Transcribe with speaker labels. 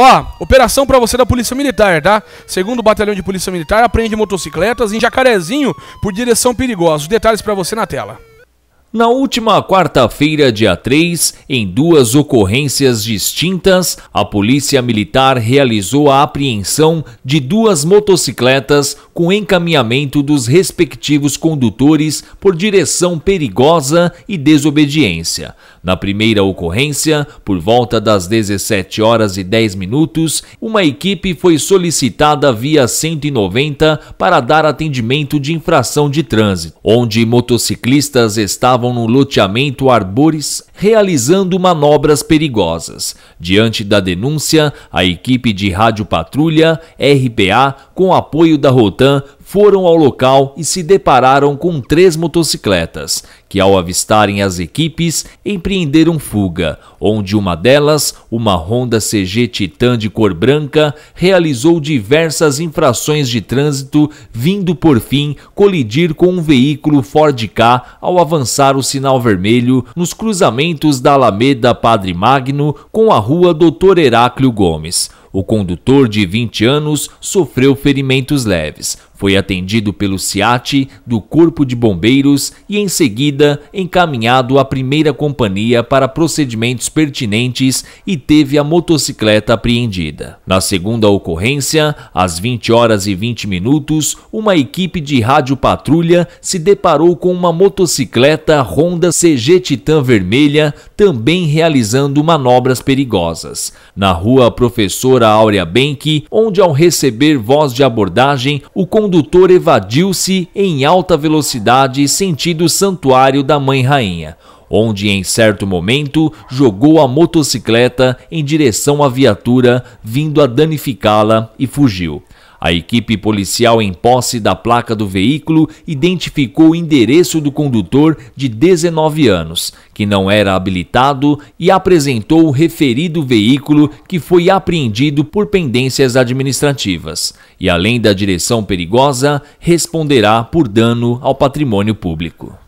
Speaker 1: Ó, operação para você da Polícia Militar, tá? Segundo o Batalhão de Polícia Militar, apreende motocicletas em Jacarezinho por direção perigosa. Os detalhes para você na tela. Na última quarta-feira, dia 3, em duas ocorrências distintas, a Polícia Militar realizou a apreensão de duas motocicletas com encaminhamento dos respectivos condutores por direção perigosa e desobediência. Na primeira ocorrência, por volta das 17 horas e 10 minutos, uma equipe foi solicitada via 190 para dar atendimento de infração de trânsito, onde motociclistas estavam estavam no loteamento Arbores realizando manobras perigosas. Diante da denúncia, a equipe de Rádio Patrulha, RPA, com apoio da Rotan, foram ao local e se depararam com três motocicletas, que ao avistarem as equipes, empreenderam fuga, onde uma delas, uma Honda CG Titan de cor branca, realizou diversas infrações de trânsito, vindo por fim colidir com um veículo Ford K ao avançar o sinal vermelho nos cruzamentos cruzamentos da Alameda Padre Magno com a rua Doutor Heráclio Gomes. O condutor de 20 anos sofreu ferimentos leves. Foi atendido pelo SIAT do Corpo de Bombeiros e em seguida encaminhado à primeira companhia para procedimentos pertinentes e teve a motocicleta apreendida. Na segunda ocorrência, às 20 horas e 20 minutos, uma equipe de rádio patrulha se deparou com uma motocicleta Honda CG Titan vermelha, também realizando manobras perigosas. Na rua Professora Áurea Benck, onde ao receber voz de abordagem, o condutor evadiu-se em alta velocidade sentido Santuário da Mãe Rainha onde em certo momento jogou a motocicleta em direção à viatura, vindo a danificá-la e fugiu. A equipe policial em posse da placa do veículo identificou o endereço do condutor de 19 anos, que não era habilitado e apresentou o referido veículo que foi apreendido por pendências administrativas e além da direção perigosa, responderá por dano ao patrimônio público.